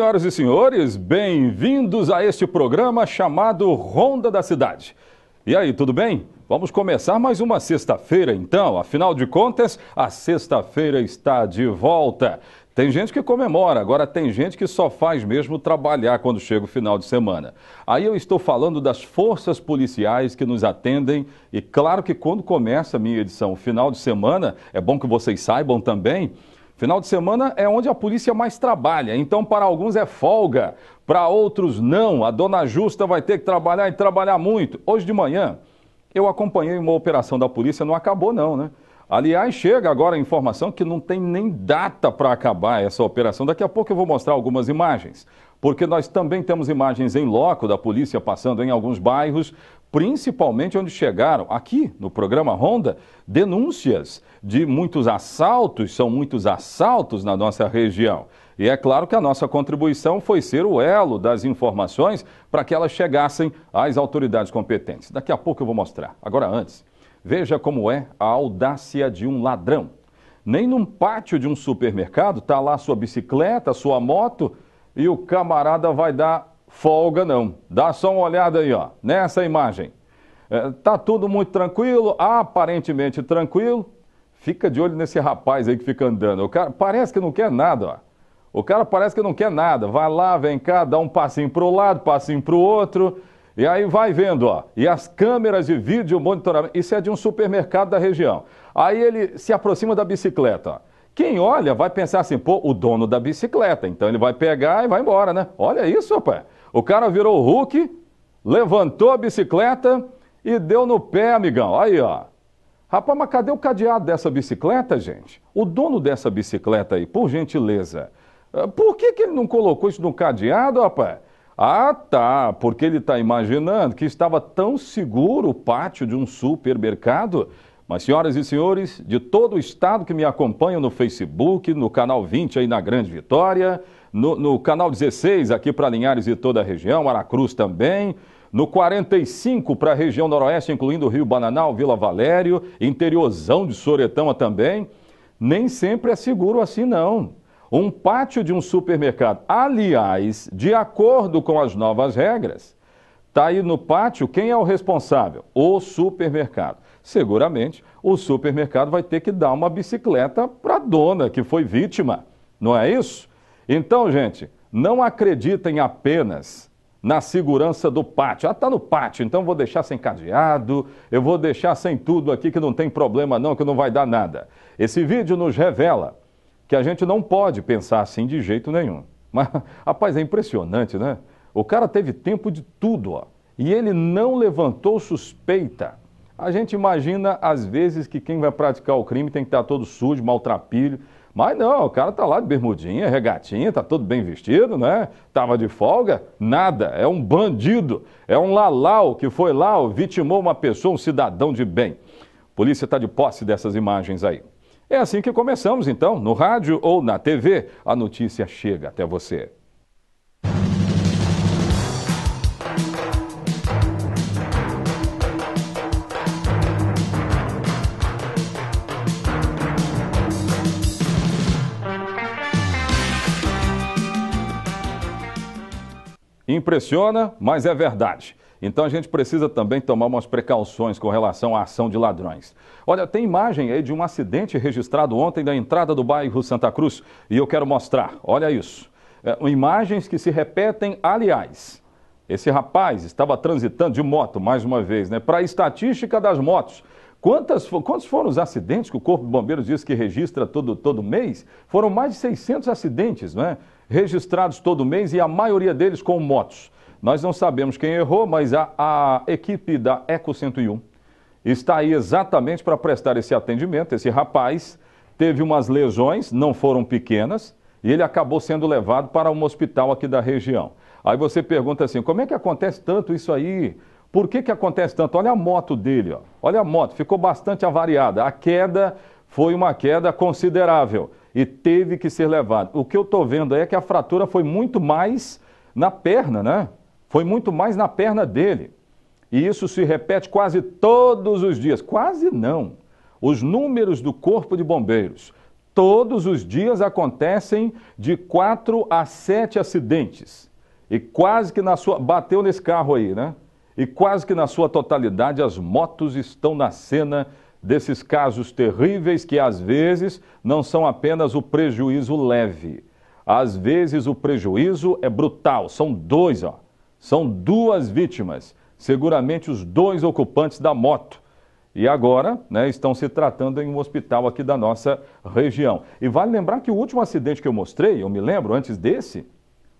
Senhoras e senhores, bem-vindos a este programa chamado Ronda da Cidade. E aí, tudo bem? Vamos começar mais uma sexta-feira, então. Afinal de contas, a sexta-feira está de volta. Tem gente que comemora, agora tem gente que só faz mesmo trabalhar quando chega o final de semana. Aí eu estou falando das forças policiais que nos atendem e claro que quando começa a minha edição, o final de semana, é bom que vocês saibam também, Final de semana é onde a polícia mais trabalha, então para alguns é folga, para outros não. A dona Justa vai ter que trabalhar e trabalhar muito. Hoje de manhã eu acompanhei uma operação da polícia, não acabou não, né? Aliás, chega agora a informação que não tem nem data para acabar essa operação. Daqui a pouco eu vou mostrar algumas imagens, porque nós também temos imagens em loco da polícia passando em alguns bairros principalmente onde chegaram, aqui no programa Ronda, denúncias de muitos assaltos, são muitos assaltos na nossa região. E é claro que a nossa contribuição foi ser o elo das informações para que elas chegassem às autoridades competentes. Daqui a pouco eu vou mostrar. Agora, antes, veja como é a audácia de um ladrão. Nem num pátio de um supermercado está lá sua bicicleta, sua moto e o camarada vai dar folga não. Dá só uma olhada aí, ó, nessa imagem. É, tá tudo muito tranquilo, aparentemente tranquilo. Fica de olho nesse rapaz aí que fica andando. O cara parece que não quer nada, ó. O cara parece que não quer nada. Vai lá, vem cá, dá um passinho para o lado, passinho para o outro. E aí vai vendo, ó. E as câmeras de vídeo monitoramento. Isso é de um supermercado da região. Aí ele se aproxima da bicicleta, ó. Quem olha vai pensar assim, pô, o dono da bicicleta. Então ele vai pegar e vai embora, né? Olha isso, rapaz. O cara virou Hulk, levantou a bicicleta e deu no pé, amigão. Aí, ó. Rapaz, mas cadê o cadeado dessa bicicleta, gente? O dono dessa bicicleta aí, por gentileza. Ah, por que, que ele não colocou isso no cadeado, rapaz? Ah, tá, porque ele está imaginando que estava tão seguro o pátio de um supermercado. Mas, senhoras e senhores, de todo o estado que me acompanham no Facebook, no canal 20 aí na Grande Vitória, no, no canal 16 aqui para Linhares e toda a região, Aracruz também. No 45 para a região noroeste, incluindo o Rio Bananal, Vila Valério, interiorzão de Soretama também. Nem sempre é seguro assim, não. Um pátio de um supermercado, aliás, de acordo com as novas regras, está aí no pátio, quem é o responsável? O supermercado. Seguramente, o supermercado vai ter que dar uma bicicleta para a dona que foi vítima, não é isso? Então, gente, não acreditem apenas na segurança do pátio. Ah, tá no pátio, então vou deixar sem cadeado, eu vou deixar sem tudo aqui que não tem problema não, que não vai dar nada. Esse vídeo nos revela que a gente não pode pensar assim de jeito nenhum. Mas, rapaz, é impressionante, né? O cara teve tempo de tudo, ó, e ele não levantou suspeita. A gente imagina, às vezes, que quem vai praticar o crime tem que estar todo sujo, maltrapilho, mas não, o cara tá lá de bermudinha, regatinha, tá todo bem vestido, né? Tava de folga, nada, é um bandido, é um lalau que foi lá, vitimou uma pessoa, um cidadão de bem. A polícia está de posse dessas imagens aí. É assim que começamos então, no rádio ou na TV, a notícia chega até você. Impressiona, mas é verdade. Então a gente precisa também tomar umas precauções com relação à ação de ladrões. Olha, tem imagem aí de um acidente registrado ontem na entrada do bairro Santa Cruz e eu quero mostrar. Olha isso. É, imagens que se repetem, aliás. Esse rapaz estava transitando de moto, mais uma vez, né? Para a estatística das motos. Quantas, quantos foram os acidentes que o Corpo de Bombeiros diz que registra todo, todo mês? Foram mais de 600 acidentes, né? registrados todo mês e a maioria deles com motos. Nós não sabemos quem errou, mas a, a equipe da Eco 101 está aí exatamente para prestar esse atendimento. Esse rapaz teve umas lesões, não foram pequenas, e ele acabou sendo levado para um hospital aqui da região. Aí você pergunta assim: como é que acontece tanto isso aí? Por que, que acontece tanto? Olha a moto dele, ó. olha a moto, ficou bastante avariada. A queda foi uma queda considerável e teve que ser levado. O que eu estou vendo é que a fratura foi muito mais na perna, né? Foi muito mais na perna dele. E isso se repete quase todos os dias. Quase não. Os números do Corpo de Bombeiros. Todos os dias acontecem de 4 a 7 acidentes. E quase que na sua. Bateu nesse carro aí, né? E quase que na sua totalidade as motos estão na cena desses casos terríveis que às vezes não são apenas o prejuízo leve. Às vezes o prejuízo é brutal, são dois, ó. São duas vítimas, seguramente os dois ocupantes da moto. E agora, né, estão se tratando em um hospital aqui da nossa região. E vale lembrar que o último acidente que eu mostrei, eu me lembro antes desse,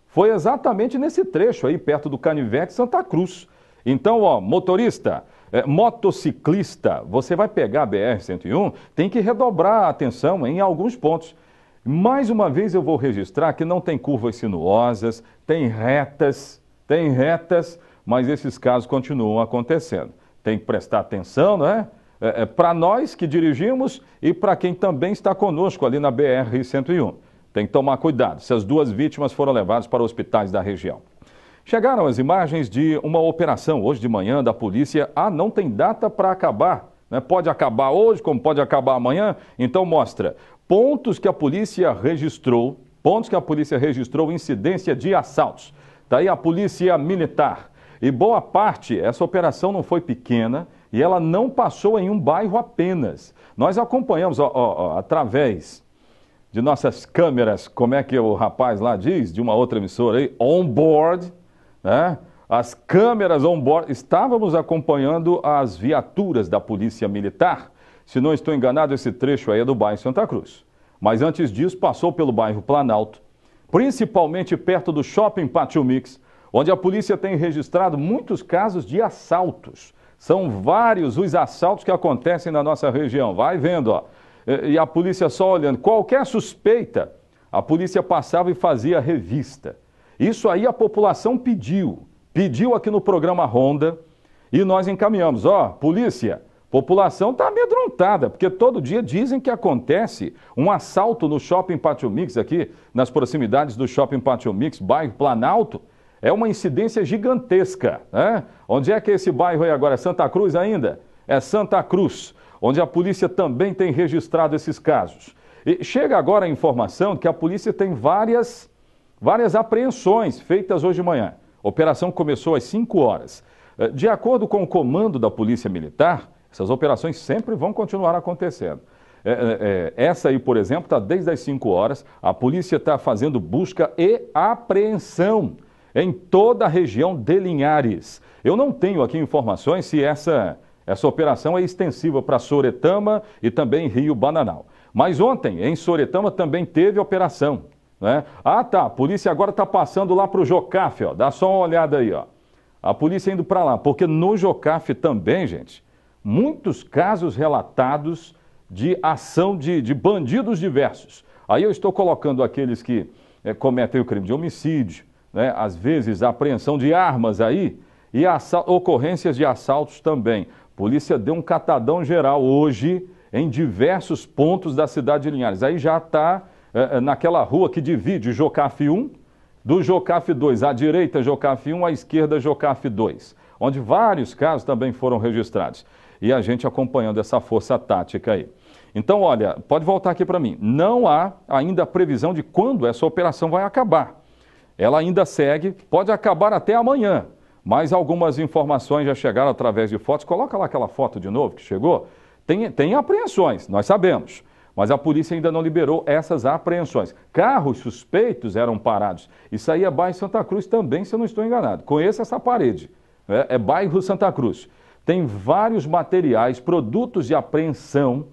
foi exatamente nesse trecho aí perto do Canivete Santa Cruz. Então, ó, motorista, é, motociclista, você vai pegar a BR-101, tem que redobrar a atenção em alguns pontos. Mais uma vez eu vou registrar que não tem curvas sinuosas, tem retas, tem retas, mas esses casos continuam acontecendo. Tem que prestar atenção, não é? é, é para nós que dirigimos e para quem também está conosco ali na BR-101. Tem que tomar cuidado. As duas vítimas foram levadas para hospitais da região. Chegaram as imagens de uma operação hoje de manhã da polícia. Ah, não tem data para acabar. Né? Pode acabar hoje, como pode acabar amanhã. Então mostra pontos que a polícia registrou, pontos que a polícia registrou incidência de assaltos. Daí tá aí a polícia militar. E boa parte, essa operação não foi pequena e ela não passou em um bairro apenas. Nós acompanhamos ó, ó, ó, através de nossas câmeras, como é que o rapaz lá diz, de uma outra emissora aí, on board, né? As câmeras on-board, estávamos acompanhando as viaturas da Polícia Militar. Se não estou enganado, esse trecho aí é do bairro Santa Cruz. Mas antes disso, passou pelo bairro Planalto, principalmente perto do Shopping Pátio Mix, onde a polícia tem registrado muitos casos de assaltos. São vários os assaltos que acontecem na nossa região. Vai vendo, ó. E a polícia só olhando. Qualquer suspeita, a polícia passava e fazia revista. Isso aí a população pediu, pediu aqui no programa Ronda e nós encaminhamos, ó, oh, polícia, população está amedrontada, porque todo dia dizem que acontece um assalto no Shopping Pátio Mix aqui, nas proximidades do Shopping Pátio Mix, bairro Planalto, é uma incidência gigantesca, né? Onde é que é esse bairro aí agora? É Santa Cruz ainda? É Santa Cruz, onde a polícia também tem registrado esses casos. E chega agora a informação que a polícia tem várias várias apreensões feitas hoje de manhã. A operação começou às 5 horas. Eh, de acordo com o comando da Polícia Militar, essas operações sempre vão continuar acontecendo. É, é, essa aí, por exemplo, está desde as 5 horas. A polícia está fazendo busca e apreensão em toda a região de Linhares. Eu não tenho aqui informações se essa, essa operação é extensiva para Soretama e também Rio Bananal. Mas ontem, em Soretama, também teve operação. Né? Ah, tá, a polícia agora está passando lá para o Jocafe, ó. dá só uma olhada aí. Ó. A polícia indo para lá, porque no Jocafe também, gente, muitos casos relatados de ação de, de bandidos diversos. Aí eu estou colocando aqueles que é, cometem o crime de homicídio, né? às vezes apreensão de armas aí e ocorrências de assaltos também. A polícia deu um catadão geral hoje em diversos pontos da cidade de Linhares. Aí já está é, é, naquela rua que divide Jocafe 1 do Jocafe 2. À direita, Jocafe 1, à esquerda, Jocafe 2, onde vários casos também foram registrados. E a gente acompanhando essa força tática aí. Então, olha, pode voltar aqui para mim. Não há ainda previsão de quando essa operação vai acabar. Ela ainda segue, pode acabar até amanhã. Mas algumas informações já chegaram através de fotos. Coloca lá aquela foto de novo que chegou. Tem, tem apreensões, nós sabemos mas a polícia ainda não liberou essas apreensões. Carros suspeitos eram parados. Isso aí é bairro Santa Cruz também, se eu não estou enganado. Conheça essa parede. Né? É bairro Santa Cruz. Tem vários materiais, produtos de apreensão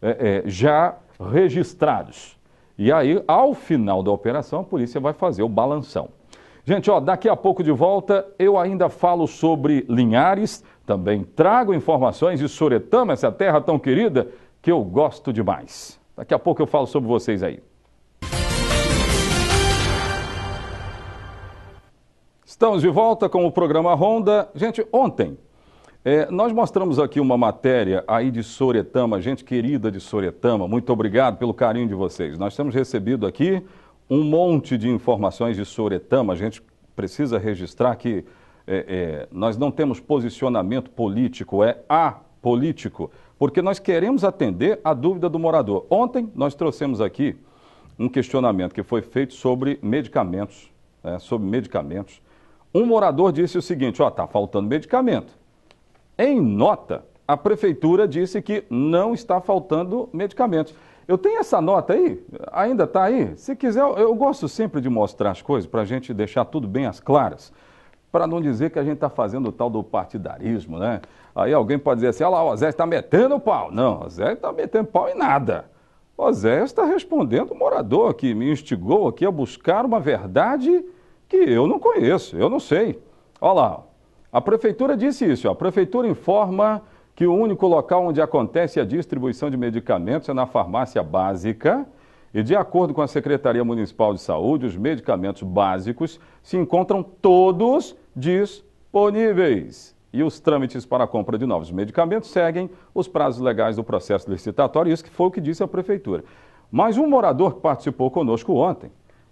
é, é, já registrados. E aí, ao final da operação, a polícia vai fazer o balanção. Gente, ó, daqui a pouco de volta eu ainda falo sobre Linhares, também trago informações de Soretama, essa terra tão querida que eu gosto demais. Daqui a pouco eu falo sobre vocês aí. Estamos de volta com o programa Ronda. Gente, ontem é, nós mostramos aqui uma matéria aí de Soretama, gente querida de Soretama, muito obrigado pelo carinho de vocês. Nós temos recebido aqui um monte de informações de Soretama, a gente precisa registrar que é, é, nós não temos posicionamento político, é apolítico porque nós queremos atender a dúvida do morador. Ontem nós trouxemos aqui um questionamento que foi feito sobre medicamentos, né, sobre medicamentos. Um morador disse o seguinte, ó, está faltando medicamento. Em nota, a prefeitura disse que não está faltando medicamentos. Eu tenho essa nota aí, ainda está aí. Se quiser, eu, eu gosto sempre de mostrar as coisas para a gente deixar tudo bem às claras. Para não dizer que a gente está fazendo o tal do partidarismo, né? Aí alguém pode dizer assim, olha lá, o Zé está metendo pau. Não, o Zé está metendo pau em nada. O Zé está respondendo o morador que me instigou aqui a buscar uma verdade que eu não conheço, eu não sei. Olha lá, a prefeitura disse isso, a prefeitura informa que o único local onde acontece a distribuição de medicamentos é na farmácia básica e, de acordo com a Secretaria Municipal de Saúde, os medicamentos básicos se encontram todos disponíveis. E os trâmites para a compra de novos medicamentos seguem os prazos legais do processo licitatório, isso que foi o que disse a prefeitura. Mas um morador que participou conosco ontem,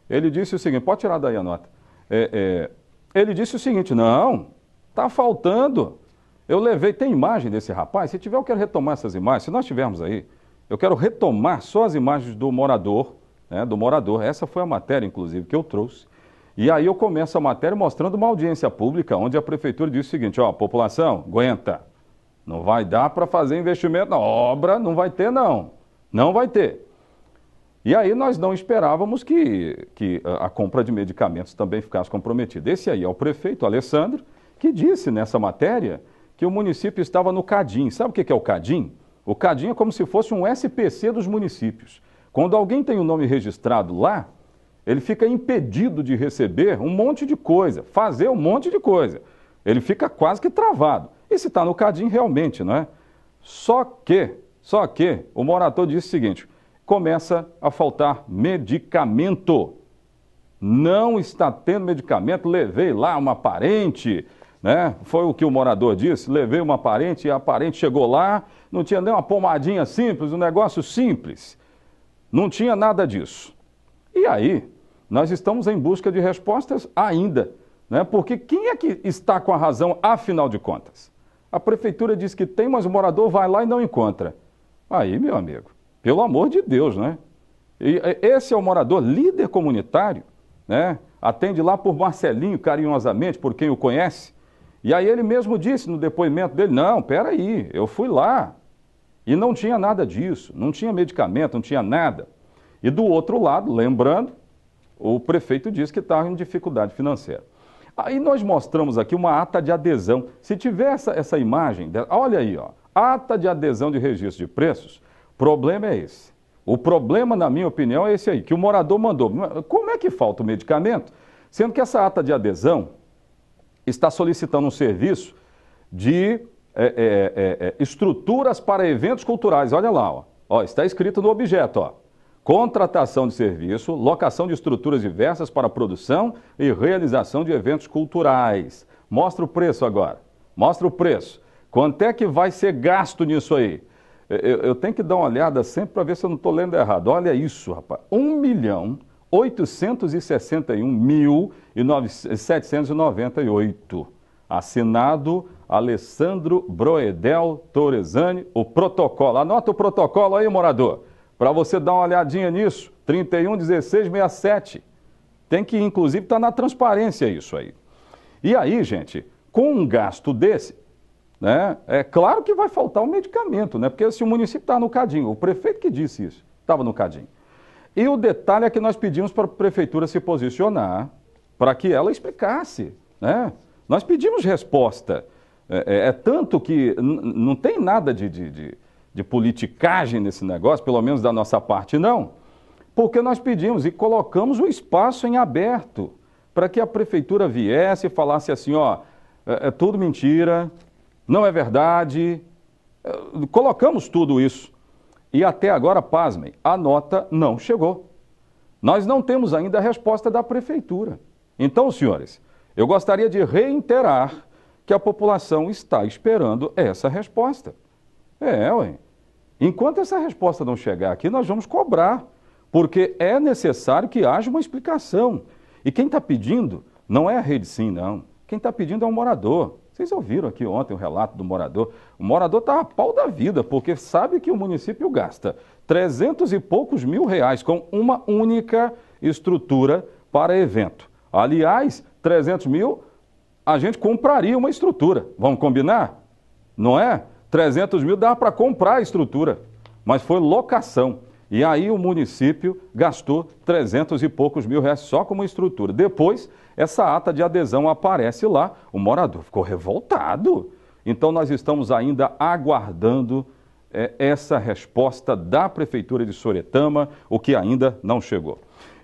ele disse o seguinte, pode tirar daí a nota. É, é, ele disse o seguinte, não, está faltando. Eu levei, tem imagem desse rapaz? Se tiver, eu quero retomar essas imagens. Se nós tivermos aí, eu quero retomar só as imagens do morador, né, do morador. Essa foi a matéria, inclusive, que eu trouxe. E aí eu começo a matéria mostrando uma audiência pública onde a prefeitura diz o seguinte, ó, população, aguenta. Não vai dar para fazer investimento na obra, não vai ter não. Não vai ter. E aí nós não esperávamos que, que a compra de medicamentos também ficasse comprometida. Esse aí é o prefeito Alessandro, que disse nessa matéria que o município estava no CADIM. Sabe o que é o CADIM? O CADIM é como se fosse um SPC dos municípios. Quando alguém tem o um nome registrado lá, ele fica impedido de receber um monte de coisa, fazer um monte de coisa. Ele fica quase que travado. E se está no cadim, realmente, não é? Só que, só que, o morador diz o seguinte: começa a faltar medicamento. Não está tendo medicamento, levei lá uma parente, né? Foi o que o morador disse, levei uma parente e a parente chegou lá, não tinha nem uma pomadinha simples, um negócio simples. Não tinha nada disso. E aí, nós estamos em busca de respostas ainda, né? porque quem é que está com a razão, afinal de contas? A prefeitura diz que tem, mas o morador vai lá e não encontra. Aí, meu amigo, pelo amor de Deus, né? E esse é o morador líder comunitário, né? Atende lá por Marcelinho, carinhosamente, por quem o conhece. E aí ele mesmo disse no depoimento dele: Não, peraí, eu fui lá. E não tinha nada disso, não tinha medicamento, não tinha nada. E do outro lado, lembrando, o prefeito diz que está em dificuldade financeira. Aí nós mostramos aqui uma ata de adesão. Se tiver essa, essa imagem, olha aí, ó, ata de adesão de registro de preços, problema é esse. O problema, na minha opinião, é esse aí, que o morador mandou. Como é que falta o medicamento? Sendo que essa ata de adesão está solicitando um serviço de é, é, é, é estruturas para eventos culturais. Olha lá, ó. ó está escrito no objeto, ó contratação de serviço, locação de estruturas diversas para produção e realização de eventos culturais. Mostra o preço agora. Mostra o preço. Quanto é que vai ser gasto nisso aí? Eu, eu tenho que dar uma olhada sempre para ver se eu não estou lendo errado. Olha isso, rapaz. 1 milhão 861 mil e 798. Assinado Alessandro Broedel Torresani, o protocolo. Anota o protocolo aí, morador. Para você dar uma olhadinha nisso, 31 16 67. Tem que, inclusive, estar tá na transparência isso aí. E aí, gente, com um gasto desse, né, é claro que vai faltar o um medicamento, né? Porque se o município está no cadinho, o prefeito que disse isso, estava no cadinho. E o detalhe é que nós pedimos para a prefeitura se posicionar, para que ela explicasse, né? Nós pedimos resposta. É, é, é tanto que não tem nada de, de, de de politicagem nesse negócio, pelo menos da nossa parte, não. Porque nós pedimos e colocamos o um espaço em aberto para que a prefeitura viesse e falasse assim: ó, é, é tudo mentira, não é verdade. É, colocamos tudo isso. E até agora, pasmem, a nota não chegou. Nós não temos ainda a resposta da prefeitura. Então, senhores, eu gostaria de reiterar que a população está esperando essa resposta. É, ué. Enquanto essa resposta não chegar aqui, nós vamos cobrar, porque é necessário que haja uma explicação. E quem está pedindo não é a rede sim, não. Quem está pedindo é o um morador. Vocês ouviram aqui ontem o relato do morador. O morador está a pau da vida, porque sabe que o município gasta 300 e poucos mil reais com uma única estrutura para evento. Aliás, 300 mil a gente compraria uma estrutura. Vamos combinar? Não é? 300 mil dava para comprar a estrutura, mas foi locação. E aí o município gastou 300 e poucos mil reais só como estrutura. Depois, essa ata de adesão aparece lá, o morador ficou revoltado. Então nós estamos ainda aguardando é, essa resposta da Prefeitura de Soretama, o que ainda não chegou.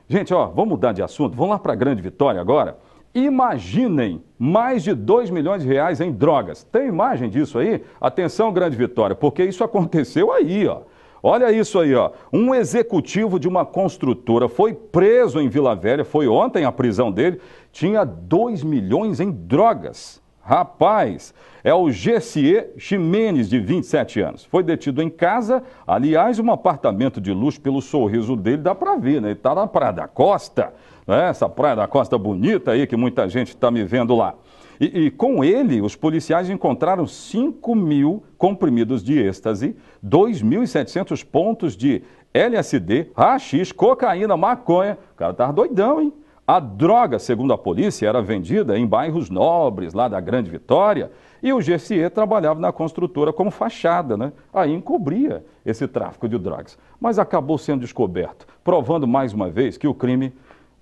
Gente, ó, vamos mudar de assunto, vamos lá para a Grande Vitória agora. Imaginem mais de 2 milhões de reais em drogas. Tem imagem disso aí? Atenção, Grande Vitória, porque isso aconteceu aí, ó. Olha isso aí, ó. Um executivo de uma construtora foi preso em Vila Velha, foi ontem a prisão dele, tinha 2 milhões em drogas. Rapaz, é o Gessier Ximenes, de 27 anos. Foi detido em casa, aliás, um apartamento de luxo, pelo sorriso dele dá para ver, né? Ele tá na Praia da Costa né? essa praia da Costa Bonita aí que muita gente está me vendo lá. E, e, com ele, os policiais encontraram 5 mil comprimidos de êxtase, 2.700 pontos de LSD, rachis, cocaína, maconha. O cara tava tá doidão, hein? A droga, segundo a polícia, era vendida em bairros nobres, lá da Grande Vitória, e o GCE trabalhava na construtora como fachada, né? Aí encobria esse tráfico de drogas. Mas acabou sendo descoberto, provando mais uma vez que o crime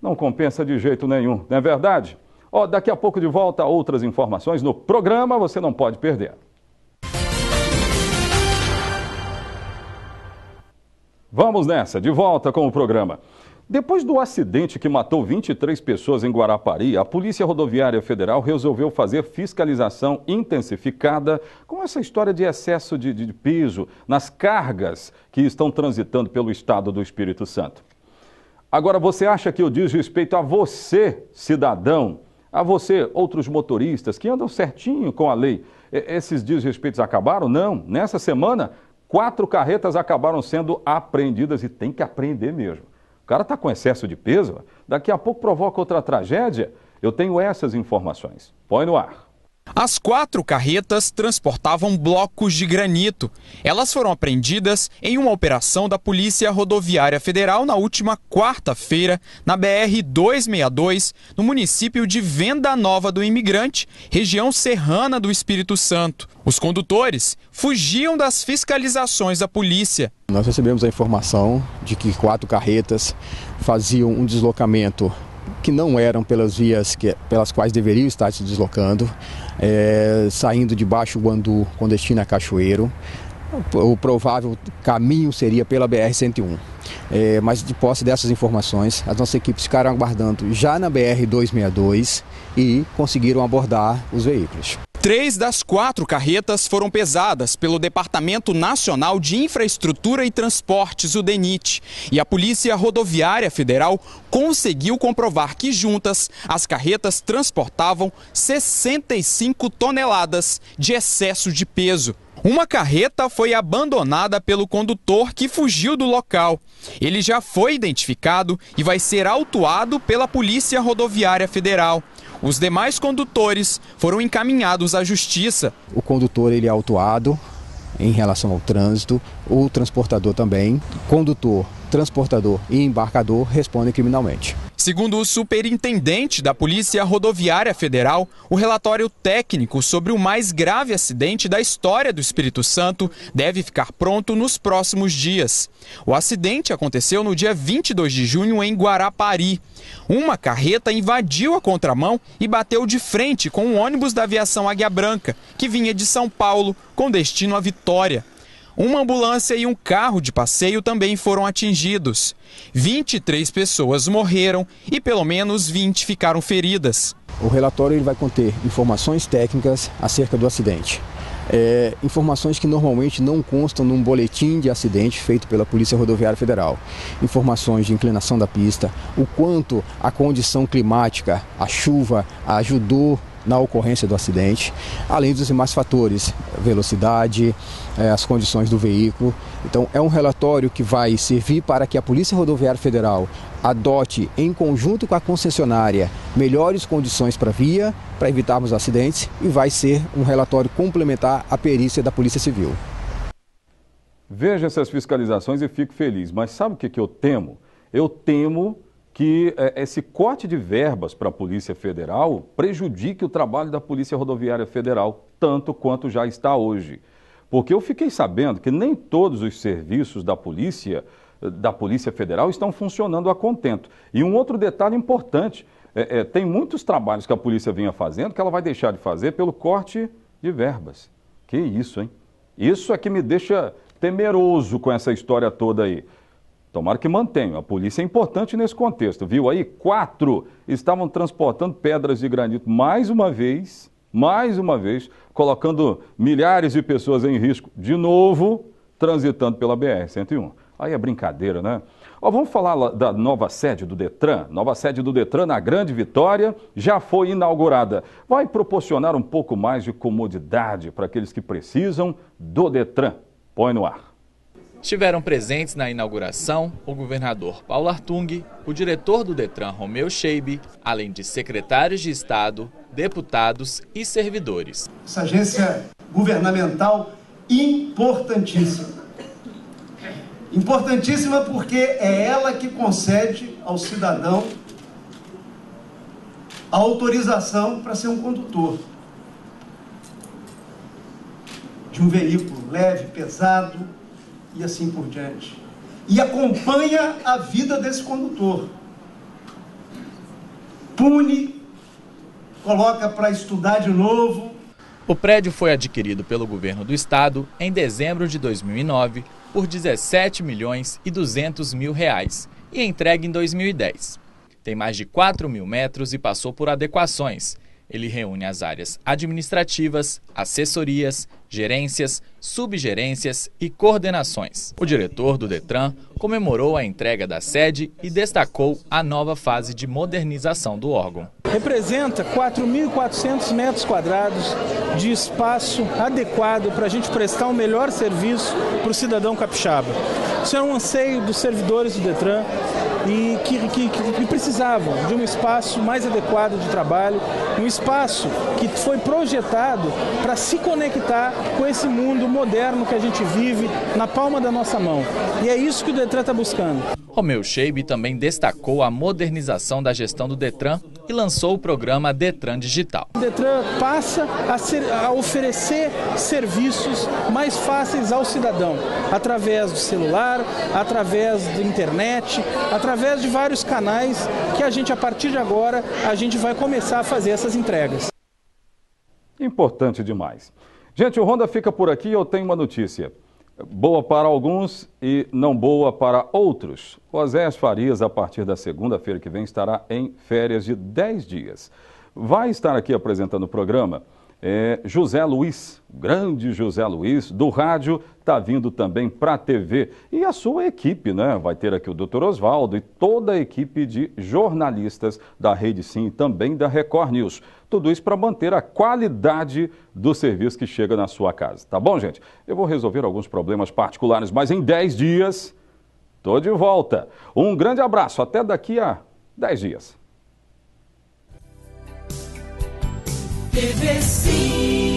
não compensa de jeito nenhum, não é verdade? Ó, oh, daqui a pouco de volta outras informações no programa, você não pode perder. Vamos nessa, de volta com o programa. Depois do acidente que matou 23 pessoas em Guarapari, a Polícia Rodoviária Federal resolveu fazer fiscalização intensificada com essa história de excesso de, de, de peso nas cargas que estão transitando pelo estado do Espírito Santo. Agora, você acha que eu diz respeito a você, cidadão, a você, outros motoristas que andam certinho com a lei? Esses desrespeitos acabaram? Não. Nessa semana, quatro carretas acabaram sendo apreendidas e tem que apreender mesmo. O cara está com excesso de peso, daqui a pouco provoca outra tragédia. Eu tenho essas informações. Põe no ar. As quatro carretas transportavam blocos de granito. Elas foram apreendidas em uma operação da Polícia Rodoviária Federal na última quarta-feira, na BR 262, no município de Venda Nova do Imigrante, região serrana do Espírito Santo. Os condutores fugiam das fiscalizações da polícia. Nós recebemos a informação de que quatro carretas faziam um deslocamento que não eram pelas vias que, pelas quais deveriam estar se deslocando, é, saindo de Baixo Guandu com destino a Cachoeiro. O provável caminho seria pela BR-101. É, mas de posse dessas informações, as nossas equipes ficaram aguardando já na BR-262 e conseguiram abordar os veículos. Três das quatro carretas foram pesadas pelo Departamento Nacional de Infraestrutura e Transportes, o DENIT. E a Polícia Rodoviária Federal conseguiu comprovar que juntas as carretas transportavam 65 toneladas de excesso de peso. Uma carreta foi abandonada pelo condutor que fugiu do local. Ele já foi identificado e vai ser autuado pela Polícia Rodoviária Federal. Os demais condutores foram encaminhados à justiça. O condutor ele é autuado em relação ao trânsito o transportador também, condutor, transportador e embarcador respondem criminalmente. Segundo o superintendente da Polícia Rodoviária Federal, o relatório técnico sobre o mais grave acidente da história do Espírito Santo deve ficar pronto nos próximos dias. O acidente aconteceu no dia 22 de junho em Guarapari. Uma carreta invadiu a contramão e bateu de frente com um ônibus da aviação Águia Branca, que vinha de São Paulo com destino à Vitória. Uma ambulância e um carro de passeio também foram atingidos. 23 pessoas morreram e pelo menos 20 ficaram feridas. O relatório ele vai conter informações técnicas acerca do acidente. É, informações que normalmente não constam num boletim de acidente feito pela Polícia Rodoviária Federal. Informações de inclinação da pista, o quanto a condição climática, a chuva, ajudou na ocorrência do acidente, além dos demais fatores, velocidade, eh, as condições do veículo. Então, é um relatório que vai servir para que a Polícia Rodoviária Federal adote, em conjunto com a concessionária, melhores condições para a via, para evitarmos acidentes, e vai ser um relatório complementar à perícia da Polícia Civil. Veja essas fiscalizações e fico feliz, mas sabe o que eu temo? Eu temo que é, esse corte de verbas para a Polícia Federal prejudique o trabalho da Polícia Rodoviária Federal, tanto quanto já está hoje. Porque eu fiquei sabendo que nem todos os serviços da Polícia, da Polícia Federal estão funcionando a contento. E um outro detalhe importante, é, é, tem muitos trabalhos que a polícia vinha fazendo que ela vai deixar de fazer pelo corte de verbas. Que isso, hein? Isso é que me deixa temeroso com essa história toda aí. Tomara que mantenham. A polícia é importante nesse contexto, viu? Aí, quatro estavam transportando pedras de granito mais uma vez, mais uma vez, colocando milhares de pessoas em risco, de novo, transitando pela BR-101. Aí é brincadeira, né? Ó, vamos falar da nova sede do Detran. Nova sede do Detran na Grande Vitória já foi inaugurada. Vai proporcionar um pouco mais de comodidade para aqueles que precisam do Detran. Põe no ar tiveram presentes na inauguração o governador Paulo Artung, o diretor do Detran Romeu Scheibe, além de secretários de Estado, deputados e servidores. Essa agência governamental importantíssima. Importantíssima porque é ela que concede ao cidadão a autorização para ser um condutor de um veículo leve, pesado, e assim por diante. E acompanha a vida desse condutor. Pune, coloca para estudar de novo. O prédio foi adquirido pelo governo do estado em dezembro de 2009 por 17 milhões e 200 mil reais e entregue em 2010. Tem mais de 4 mil metros e passou por adequações, ele reúne as áreas administrativas, assessorias, gerências, subgerências e coordenações. O diretor do Detran comemorou a entrega da sede e destacou a nova fase de modernização do órgão. Representa 4.400 metros quadrados de espaço adequado para a gente prestar o um melhor serviço para o cidadão capixaba. Isso é um anseio dos servidores do Detran, e que, que, que precisavam de um espaço mais adequado de trabalho, um espaço que foi projetado para se conectar com esse mundo moderno que a gente vive na palma da nossa mão. E é isso que o Detran está buscando. Romeu Sheibe também destacou a modernização da gestão do Detran e lançou o programa Detran Digital. O Detran passa a, ser, a oferecer serviços mais fáceis ao cidadão, através do celular, através da internet, através de vários canais que a gente, a partir de agora, a gente vai começar a fazer essas entregas. Importante demais. Gente, o Honda fica por aqui eu tenho uma notícia boa para alguns e não boa para outros. Osés Farias, a partir da segunda-feira que vem, estará em férias de 10 dias. Vai estar aqui apresentando o programa é, José Luiz, o grande José Luiz, do rádio, está vindo também para a TV. E a sua equipe, né? Vai ter aqui o doutor Oswaldo e toda a equipe de jornalistas da Rede Sim e também da Record News. Tudo isso para manter a qualidade do serviço que chega na sua casa. Tá bom, gente? Eu vou resolver alguns problemas particulares, mas em 10 dias, tô de volta. Um grande abraço, até daqui a 10 dias. TVC.